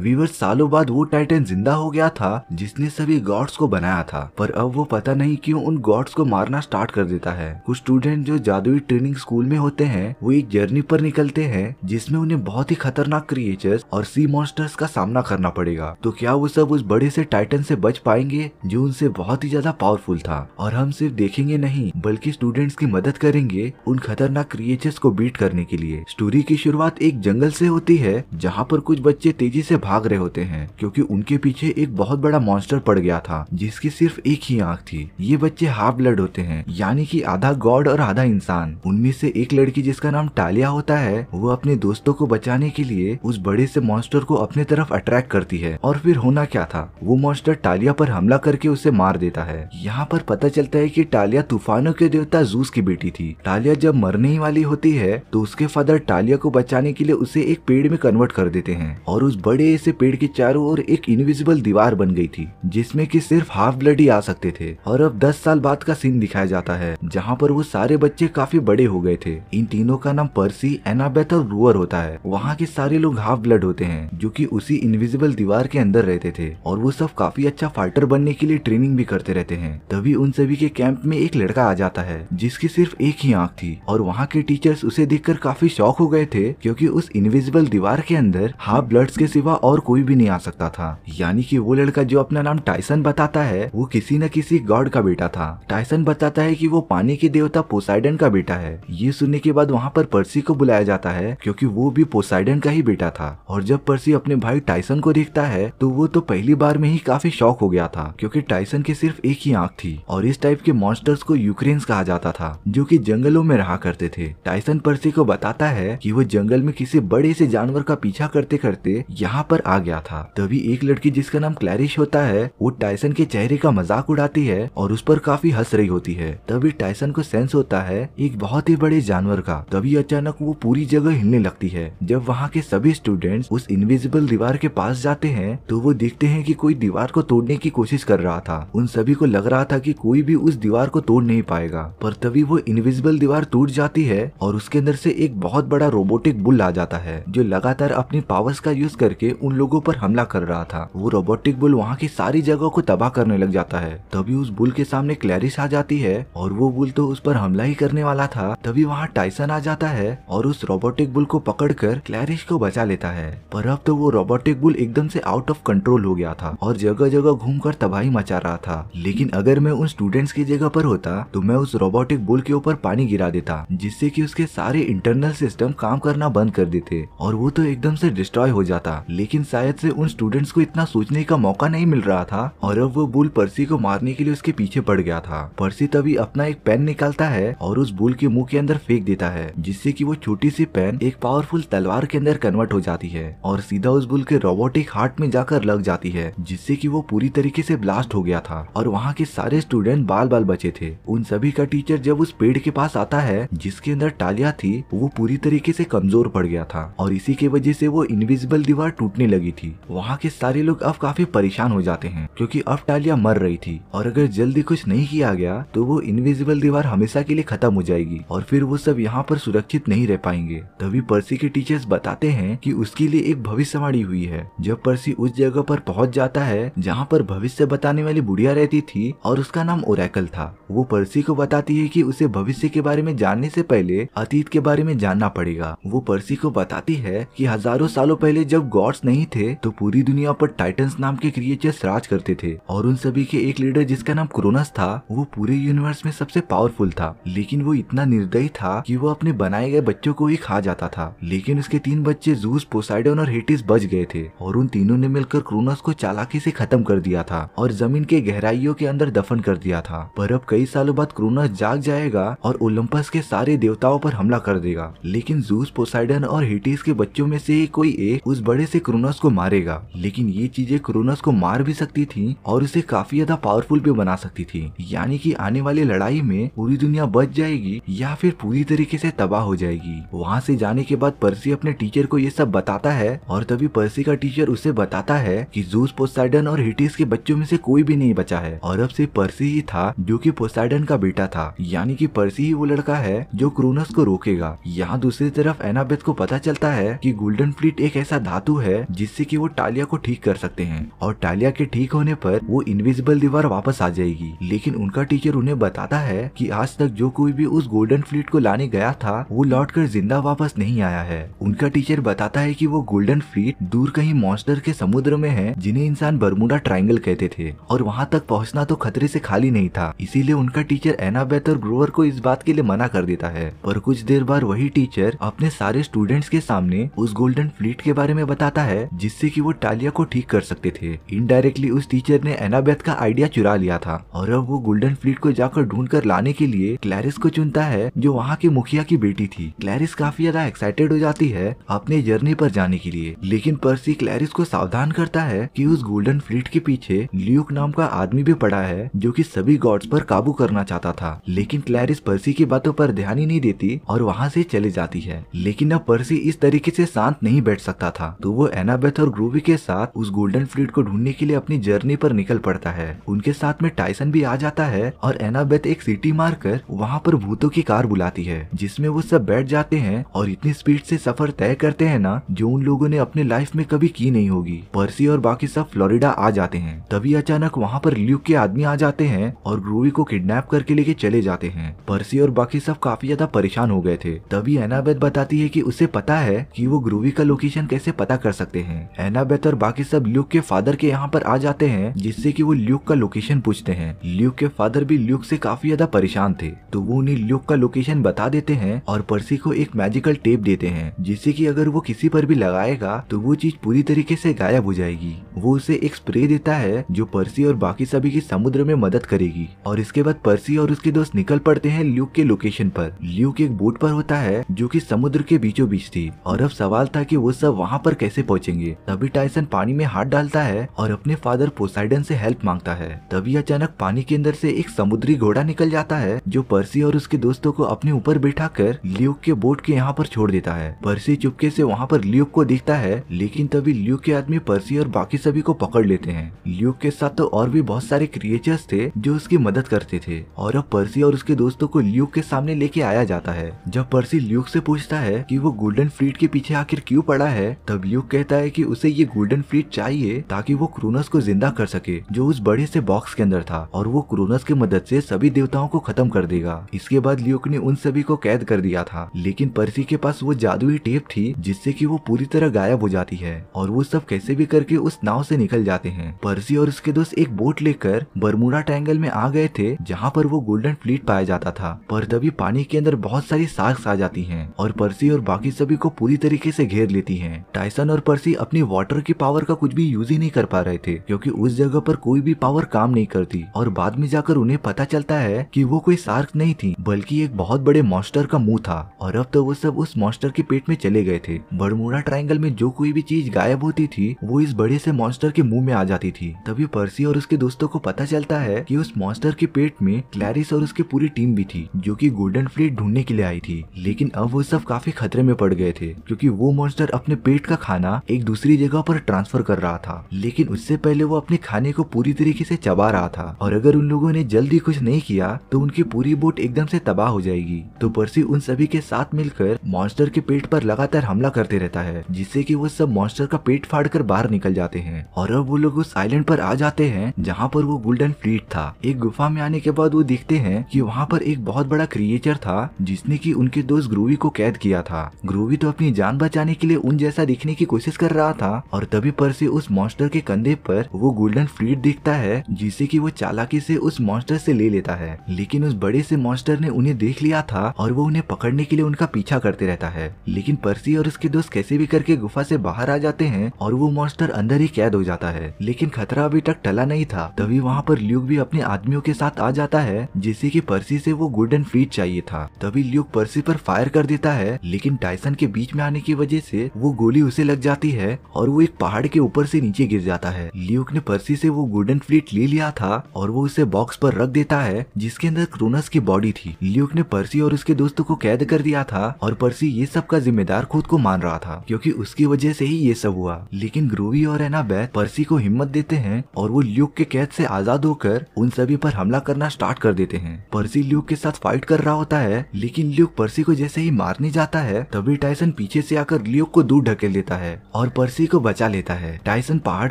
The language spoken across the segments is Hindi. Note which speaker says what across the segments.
Speaker 1: वीवर सालों बाद वो टाइटन जिंदा हो गया था जिसने सभी गॉड्स को बनाया था पर अब वो पता नहीं क्यों उन गॉड्स को मारना स्टार्ट कर देता है कुछ स्टूडेंट जो जादुई ट्रेनिंग स्कूल में होते हैं वो एक जर्नी पर निकलते हैं जिसमें उन्हें बहुत ही खतरनाक क्रिएचर्स और सी मॉन्स्टर्स का सामना करना पड़ेगा तो क्या वो सब उस बड़े से टाइटन से बच पाएंगे जो उनसे बहुत ही ज्यादा पावरफुल था और हम सिर्फ देखेंगे नहीं बल्कि स्टूडेंट्स की मदद करेंगे उन खतरनाक क्रिएचर्स को बीट करने के लिए स्टोरी की शुरुआत एक जंगल से होती है जहाँ पर कुछ बच्चे तेजी से भाग रहे होते हैं क्योंकि उनके पीछे एक बहुत बड़ा मॉन्स्टर पड़ गया था जिसकी सिर्फ एक ही आंख थी ये बच्चे हाफ ब्लड होते हैं यानी कि आधा गॉड और आधा इंसान उनमें से एक लड़की जिसका नाम टालिया होता है वो अपने दोस्तों को बचाने के लिए उस बड़े से मॉन्स्टर को अपने तरफ अट्रैक्ट करती है और फिर होना क्या था वो मॉन्स्टर टालिया पर हमला करके उसे मार देता है यहाँ पर पता चलता है की टालिया तूफानों के देवता जूस की बेटी थी टालिया जब मरने ही वाली होती है तो उसके फादर टालिया को बचाने के लिए उसे एक पेड़ में कन्वर्ट कर देते हैं और उस बड़े इसे से पेड़ के चारों ओर एक इनविजिबल दीवार बन गई थी जिसमें कि सिर्फ हाफ ब्लड ही आ सकते थे और अब 10 साल बाद का सीन दिखाया जाता है जहाँ पर वो सारे बच्चे काफी बड़े हो गए थे इन तीनों का नाम पर्सी एनाबेथ और रूअर होता है वहाँ के सारे लोग हाफ ब्लड होते हैं जो की उसी इनविजिबल दीवार के अंदर रहते थे और वो सब काफी अच्छा फाइटर बनने के लिए ट्रेनिंग भी करते रहते हैं तभी उन सभी के कैंप में एक लड़का आ जाता है जिसकी सिर्फ एक ही आँख थी और वहाँ के टीचर्स उसे देखकर काफी शौक हो गए थे क्योंकि उस इनविजिबल दीवार के अंदर हाफ ब्लड्स के सिवा और कोई भी नहीं आ सकता था यानी कि वो लड़का जो अपना नाम टाइसन बताता है वो किसी न किसी गॉड का बेटा था टाइसन बताता है कि वो पानी के देवता पोसाइडन का बेटा है ये सुनने के बाद वहाँ पर पर्सी को बुलाया जाता है क्योंकि वो भी पोसाइडन का ही बेटा था और जब पर्सी अपने भाई टाइसन को देखता है तो वो तो पहली बार में ही काफी शौक हो गया था क्योंकि टाइसन की सिर्फ एक ही आंख थी और इस टाइप के मॉन्स्टर्स को यूक्रेन कहा जाता था जो की जंगलों में रहा करते थे टाइसन पर्सी को बताता है की वो जंगल में किसी बड़े से जानवर का पीछा करते करते यहाँ पर पर आ गया था तभी एक लड़की जिसका नाम क्लैरिश होता है वो टाइसन के चेहरे का मजाक उड़ाती है और उस पर काफी हंस रही होती है तभी टाइसन को सेंस होता है एक बहुत ही बड़े जानवर का तभी अचानक वो पूरी जगह हिलने लगती है जब वहाँ के सभी स्टूडेंट्स उस इनविजिबल दीवार के पास जाते हैं तो वो देखते हैं कि कोई दीवार को तोड़ने की कोशिश कर रहा था उन सभी को लग रहा था कि कोई भी उस दीवार को तोड़ नहीं पाएगा पर तभी वो इनविजिबल दीवार टूट जाती है और उसके अंदर से एक बहुत बड़ा रोबोटिक बुल आ जाता है जो लगातार अपनी पावर्स का यूज करके उन लोगों पर हमला कर रहा था वो रोबोटिक बुल वहाँ की सारी जगह को तबाह करने लग जाता है तभी उस बुल के सामने क्लैरिस आ जाती है और वो बुल तो उस पर हमला ही करने वाला था तभी वहाँ टाइसन आ जाता है और उस रोबोटिक बुल को कर क्लैरिस को बचा लेता है पर अब तो वो रोबोटिक बुल एकदम से आउट ऑफ कंट्रोल हो गया था और जगह जगह कर तबाही मचा रहा था लेकिन अगर मैं उन स्टूडेंट्स की जगह पर होता तो मैं उस रोबोटिक बुल के ऊपर पानी गिरा देता जिससे कि उसके सारे इंटरनल सिस्टम काम करना बंद कर देते और वो तो एकदम से डिस्ट्रॉय हो जाता लेकिन शायद से उन स्टूडेंट्स को इतना सोचने का मौका नहीं मिल रहा था और अब वो बुल पर्सी को मारने के लिए उसके पीछे पड़ गया था पर्सी तभी अपना एक पेन निकालता है और उस बुल के मुंह के अंदर फेंक देता है जिससे कि वो छोटी सी पेन एक पावरफुल तलवार के अंदर कन्वर्ट हो जाती है और सीधा उस बुल के रोबोटिक हार्ट में जाकर लग जाती है जिससे की वो पूरी तरीके से ब्लास्ट हो गया था और वहाँ के सारे स्टूडेंट बाल बाल बचे थे उन सभी का टीचर जब उस पेड़ के पास आता है जिसके अंदर टालिया थी वो पूरी तरीके से कमजोर पड़ गया था और इसी के वजह से वो इनविजिबल दीवार टूट टूटने लगी थी वहाँ के सारे लोग अब काफी परेशान हो जाते हैं क्योंकि अब टालिया मर रही थी और अगर जल्दी कुछ नहीं किया गया तो वो इनविजिबल दीवार हमेशा के लिए खत्म हो जाएगी और फिर वो सब यहाँ पर सुरक्षित नहीं रह पाएंगे तभी पर्सी के टीचर्स बताते हैं कि उसके लिए एक भविष्यवाणी हुई है जब पर्सी उस जगह पर पहुँच जाता है जहाँ पर भविष्य बताने वाली बुढ़िया रहती थी और उसका नाम ओरैकल था वो पर्सी को बताती है की उसे भविष्य के बारे में जानने से पहले अतीत के बारे में जानना पड़ेगा वो पर्सी को बताती है की हजारों सालों पहले जब गॉड्स नहीं थे तो पूरी दुनिया पर टाइटन्स नाम के क्रिएचर्स राज करते थे और उन सभी के एक लीडर जिसका नाम क्रोनस था वो पूरे यूनिवर्स में सबसे पावरफुल था लेकिन वो इतना निर्दयी था कि वो अपने बनाए गए बच्चों को ही खा जाता था लेकिन उसके तीन बच्चे जूस पोसाइडन और हेटिस बच गए थे और उन तीनों ने मिलकर क्रोनस को चालाकी से खत्म कर दिया था और जमीन के गहराइयों के अंदर दफन कर दिया था पर अब कई सालों बाद क्रोनस जाग जाएगा और ओलंपस के सारे देवताओं पर हमला कर देगा लेकिन जूस पोसाइडन और हिटिस के बच्चों में से कोई एक उस बड़े से क्रोनस को मारेगा लेकिन ये चीजें क्रोनस को मार भी सकती थी और उसे काफी ज्यादा पावरफुल भी बना सकती थी यानी कि आने वाली लड़ाई में पूरी दुनिया बच जाएगी या फिर पूरी तरीके से तबाह हो जाएगी वहाँ से जाने के बाद पर्सी अपने टीचर को ये सब बताता है और तभी पर्सी का टीचर उसे बताता है की जूस पोसाइडन और हिटिस के बच्चों में से कोई भी नहीं बचा है और अब सिर्फ पर्सी ही था जो की पोसाइडन का बेटा था यानी की पर्सी ही वो लड़का है जो क्रोनस को रोकेगा यहाँ दूसरी तरफ एनाबेथ को पता चलता है कि गोल्डन फ्लीट एक ऐसा धातु है जिससे कि वो टालिया को ठीक कर सकते हैं और टालिया के ठीक होने पर वो इनविजिबल दीवार वापस आ जाएगी लेकिन उनका टीचर उन्हें बताता है कि आज तक जो कोई भी उस गोल्डन फ्लीट को लाने गया था वो लौट कर जिंदा वापस नहीं आया है उनका टीचर बताता है की वो गोल्डन फ्लीट दूर कहीं मॉन्स्टर के समुद्र में है जिन्हें इंसान बरमुडा ट्राइंगल कहते थे और वहाँ तक पहुँचना तो खतरे ऐसी खाली नहीं था इसीलिए उनका टीचर एनाबेथ और ग्रोवर को इस बात के लिए मना कर देता है पर कुछ देर बाद वही टीचर अपने सारे स्टूडेंट्स के सामने उस गोल्डन फ्लीट के बारे में बताता है है जिससे कि वो टालिया को ठीक कर सकते थे इनडायरेक्टली उस टीचर ने एनाबेथ का आइडिया चुरा लिया था और अब वो गोल्डन फ्लीट को जाकर ढूंढ कर लाने के लिए क्लैरिस को चुनता है जो वहाँ के मुखिया की बेटी थी क्लैरिस काफी ज्यादा एक्साइटेड हो जाती है अपने जर्नी पर जाने के लिए लेकिन पर्सी क्लैरिस को सावधान करता है की उस गोल्डन फ्लीट के पीछे ल्यूक नाम का आदमी भी पड़ा है जो की सभी गॉड्स पर काबू करना चाहता था लेकिन क्लैरिस पर्सी की बातों पर ध्यान ही नहीं देती और वहाँ से चले जाती है लेकिन अब पर्सी इस तरीके से शांत नहीं बैठ सकता था तो वो एनाबेथ और ग्रोवी के साथ उस गोल्डन फ्लूट को ढूंढने के लिए अपनी जर्नी पर निकल पड़ता है उनके साथ में टाइसन भी आ जाता है और एनाबेथ एक सिटी मार कर वहाँ पर भूतों की कार बुलाती है जिसमे वो सब बैठ जाते हैं और इतनी स्पीड से सफर तय करते हैं ना जो उन लोगों ने अपने लाइफ में कभी की नहीं होगी पर्सी और बाकी सब फ्लोरिडा आ जाते हैं तभी अचानक वहाँ पर ल्यूक के आदमी आ जाते हैं और ग्रोवी को किडनैप करके लेके चले जाते हैं पर्सी और बाकी सब काफी ज्यादा परेशान हो गए थे तभी एनाबेथ बताती है की उसे पता है की वो ग्रोवी का लोकेशन कैसे पता कर सकते सकते हैं एनाबेथ और बाकी सब ल्यूक के फादर के यहाँ पर आ जाते हैं जिससे कि वो ल्यूक का लोकेशन पूछते हैं ल्यूक के फादर भी ल्यूक से काफी ज्यादा परेशान थे तो वो उन्हें ल्यूक का लोकेशन बता देते हैं और पर्सी को एक मैजिकल टेप देते हैं जिससे की अगर वो किसी पर भी लगाएगा तो वो चीज पूरी तरीके से गायब हो जाएगी वो उसे एक स्प्रे देता है जो पर्सी और बाकी सभी की समुद्र में मदद करेगी और इसके बाद पर्सी और उसके दोस्त निकल पड़ते हैं ल्यूक के लोकेशन पर ल्यूक एक बोट पर होता है जो की समुद्र के बीचों बीच थी और अब सवाल था की वो सब वहाँ पर कैसे पहुंचेंगे तभी टाइसन पानी में हाथ डालता है और अपने फादर पोसाइडन से हेल्प मांगता है तभी अचानक पानी के अंदर से एक समुद्री घोड़ा निकल जाता है जो पर्सी और उसके दोस्तों को अपने ऊपर बैठा कर ल्यूक के बोट के यहाँ पर छोड़ देता है पर्सी चुपके से वहाँ पर ल्यूक को दिखता है लेकिन तभी ल्यूक के आदमी पर्सी और बाकी सभी को पकड़ लेते हैं ल्यूक के साथ तो और भी बहुत सारे क्रिएचर्स थे जो उसकी मदद करते थे और अब पर्सी और उसके दोस्तों को ल्यूक के सामने लेके आया जाता है जब पर्सी ल्यूक से पूछता है कि वो गोल्डन फ्लीट के पीछे आखिर क्यों पड़ा है तब ल्यूक कहता कहता है कि उसे ये गोल्डन फ्लीट चाहिए ताकि वो क्रोनस को जिंदा कर सके जो उस बड़े से बॉक्स के अंदर था और वो क्रोनस की मदद से सभी देवताओं को खत्म कर देगा इसके बाद लियोक ने उन सभी को कैद कर दिया था लेकिन पर्सी के पास वो जादुई टेप थी जिससे की वो पूरी तरह गायब हो जाती है और वो सब कैसे भी करके उस नाव से निकल जाते हैं पर्सी और उसके दोस्त एक बोट लेकर बरमुडा ट्रैंगल में आ गए थे जहाँ पर वो गोल्डन फ्लीट पाया जाता था पर तभी पानी के अंदर बहुत सारी साक्स आ जाती है और पर्सी और बाकी सभी को पूरी तरीके से घेर लेती हैं। टाइसन और पर्सी अपने वाटर की पावर का कुछ भी यूज ही नहीं कर पा रहे थे क्योंकि उस जगह पर कोई भी पावर काम नहीं करती और बाद में जाकर उन्हें पता चलता है कि वो कोई सार्क नहीं थी बल्कि एक बहुत बड़े मॉन्स्टर का मुंह था और अब तो वो सब उस मॉन्स्टर के पेट में चले गए थे बड़मूड़ा ट्राइंगल में जो कोई भी चीज गायब होती थी वो इस बड़े से मॉन्स्टर के मुंह में आ जाती थी तभी पर्सी और उसके दोस्तों को पता चलता है की उस मॉन्स्टर के पेट में क्लैरिस और उसकी पूरी टीम भी थी जो की गोल्डन फ्लेट ढूंढने के लिए आई थी लेकिन अब वो सब काफी खतरे में पड़ गए थे क्योंकि वो मॉन्स्टर अपने पेट का खाना एक दूसरी जगह पर ट्रांसफर कर रहा था लेकिन उससे पहले वो अपने खाने को पूरी तरीके से चबा रहा था और अगर उन लोगों ने जल्दी कुछ नहीं किया तो उनकी पूरी बोट एकदम से तबाह हो जाएगी तो पर्सी उन सभी के साथ मिलकर मॉन्स्टर के पेट पर लगातार हमला करते रहता है जिससे की वो सब मॉन्स्टर का पेट फाड़ कर बाहर निकल जाते हैं और अब वो लोग उस आईलैंड पर आ जाते हैं जहाँ पर वो गोल्डन फ्लीट था एक गुफा में आने के बाद वो देखते हैं की वहाँ पर एक बहुत बड़ा क्रिएचर था जिसने की उनके दोस्त ग्रोवी को कैद किया था ग्रोवी तो अपनी जान बचाने के लिए उन जैसा दिखने की कोशिश कोशिश कर रहा था और तभी पर्सी उस मॉन्स्टर के कंधे पर वो गोल्डन फ्लीट दिखता है जिसे कि वो चालाकी से उस मॉन्स्टर से ले लेता है लेकिन उस बड़े से मॉन्स्टर ने उन्हें देख लिया था और वो उन्हें पकड़ने के लिए उनका पीछा करते रहता है लेकिन पर्सी और उसके दोस्त कैसे भी करके गुफा से बाहर आ जाते हैं और वो मॉन्स्टर अंदर ही कैद हो जाता है लेकिन खतरा अभी तक टला नहीं था तभी वहाँ पर ल्यूक भी अपने आदमियों के साथ आ जाता है जिससे की पर्सी से वो गोल्डन फ्लीट चाहिए था तभी ल्यूक पर्सी पर फायर कर देता है लेकिन टाइसन के बीच में आने की वजह से वो गोली उसे लग जाती जाती है और वो एक पहाड़ के ऊपर से नीचे गिर जाता है ल्यूक ने पर्सी से वो गोल्डन फ्लीट ले लिया था और वो उसे बॉक्स पर रख देता है जिसके अंदर क्रोनस की बॉडी थी ल्यूक ने पर्सी और उसके दोस्तों को कैद कर दिया था और पर्सी ये सब का जिम्मेदार खुद को मान रहा था क्योंकि उसकी वजह से ही ये सब हुआ लेकिन ग्रोवी और एना बैथ पर्सी को हिम्मत देते हैं और वो ल्यूक के कैद से आजाद होकर उन सभी पर हमला करना स्टार्ट कर देते हैं पर्सी ल्यूक के साथ फाइट कर रहा होता है लेकिन ल्यूक पर्सी को जैसे ही मारने जाता है तभी टाइसन पीछे से आकर ल्यूक को दूर ढकेल देता है और पर्सी को बचा लेता है टाइसन पहाड़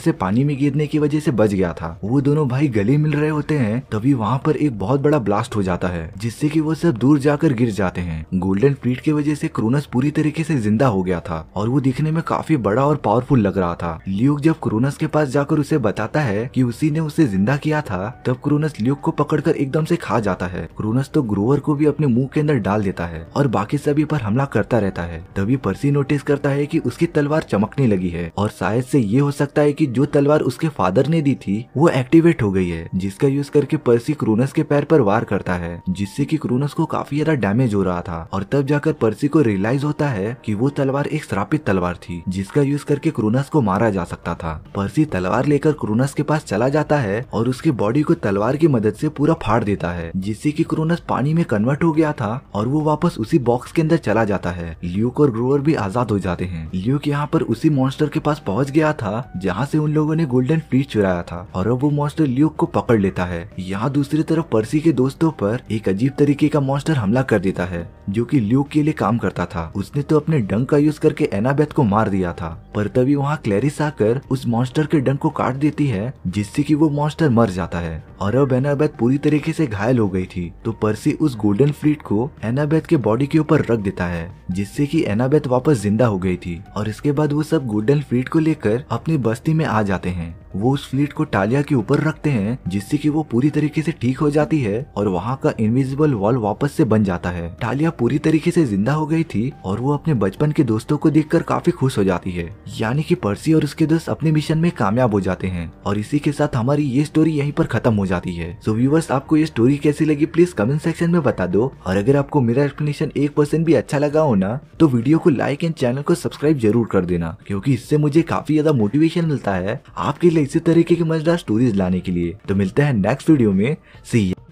Speaker 1: से पानी में गिरने की वजह से बच गया था वो दोनों भाई गले मिल रहे होते हैं तभी वहाँ पर एक बहुत बड़ा ब्लास्ट हो जाता है जिससे कि वो सब दूर जाकर गिर जाते हैं गोल्डन फ्लीट की वजह से क्रोनस पूरी तरीके से जिंदा हो गया था और वो दिखने में काफी बड़ा और पावरफुल लग रहा था ल्यूक जब क्रोनस के पास जाकर उसे बताता है की उसी ने उसे जिंदा किया था तब क्रोनस ल्यूक को पकड़ एकदम से खा जाता है क्रोनस तो ग्रोवर को भी अपने मुंह के अंदर डाल देता है और बाकी सभी पर हमला करता रहता है तभी पर्सी नोटिस करता है की उसकी तलवार चमक चमकने लगी है और शायद से ये हो सकता है कि जो तलवार उसके फादर ने दी थी वो एक्टिवेट हो गई है जिसका यूज करके पर्सी क्रोनस के पैर पर वार करता है जिससे कि क्रोनस को काफी ज्यादा डैमेज हो रहा था और तब जाकर पर्सी को रियलाइज होता है कि वो तलवार एक श्रापित तलवार थी जिसका यूज करके क्रोनस को मारा जा सकता था पर्सी तलवार लेकर क्रोनस के पास चला जाता है और उसके बॉडी को तलवार की मदद से पूरा फाड़ देता है जिससे की क्रोनस पानी में कन्वर्ट हो गया था और वो वापस उसी बॉक्स के अंदर चला जाता है ल्यूक और ग्रोवर भी आजाद हो जाते हैं ल्यूक यहाँ पर उस उसी मॉन्स्टर के पास पहुंच गया था जहां से उन लोगों ने गोल्डन फ्रीज चुराया था और अब वो मॉन्स्टर ल्यूक को पकड़ लेता है यहाँ दूसरी तरफ पर्सी के दोस्तों पर एक अजीब तरीके का मॉन्स्टर हमला कर देता है जो कि ल्यूक के लिए काम करता था उसने तो अपने डंक का यूज करके एनाबेथ को मार दिया था पर तभी वहाँ क्लेरिस आकर उस मॉन्स्टर के डंग को काट देती है जिससे की वो मॉन्स्टर मर जाता है और अब एनाबेथ पूरी तरीके से घायल हो गई थी तो पर्सी उस गोल्डन फ्रीट को एनाबेथ के बॉडी के ऊपर रख देता है जिससे कि एनाबेथ वापस जिंदा हो गई थी और इसके बाद वो सब गुडल फ्रीड को लेकर अपनी बस्ती में आ जाते हैं वो उस फ्लीट को टालिया के ऊपर रखते हैं जिससे कि वो पूरी तरीके से ठीक हो जाती है और वहाँ का इनविजिबल वॉल वापस से बन जाता है टालिया पूरी तरीके से जिंदा हो गई थी और वो अपने बचपन के दोस्तों को देखकर काफी खुश हो जाती है यानी कि पर्सी और उसके दोस्त अपने मिशन में कामयाब हो जाते हैं और इसी के साथ हमारी ये स्टोरी यही पर खत्म हो जाती है सो व्यूवर्स आपको ये स्टोरी कैसी लगी प्लीज कमेंट सेक्शन में बता दो और अगर आपको मेरा एक्सप्लेनेशन एक परसेंट भी अच्छा लगा हो ना तो वीडियो को लाइक एंड चैनल को सब्सक्राइब जरूर कर देना क्योंकि इससे मुझे काफी ज्यादा मोटिवेशन मिलता है आपके लिए इसी तरीके की मजेदार स्टोरीज लाने के लिए तो मिलते हैं नेक्स्ट वीडियो में सी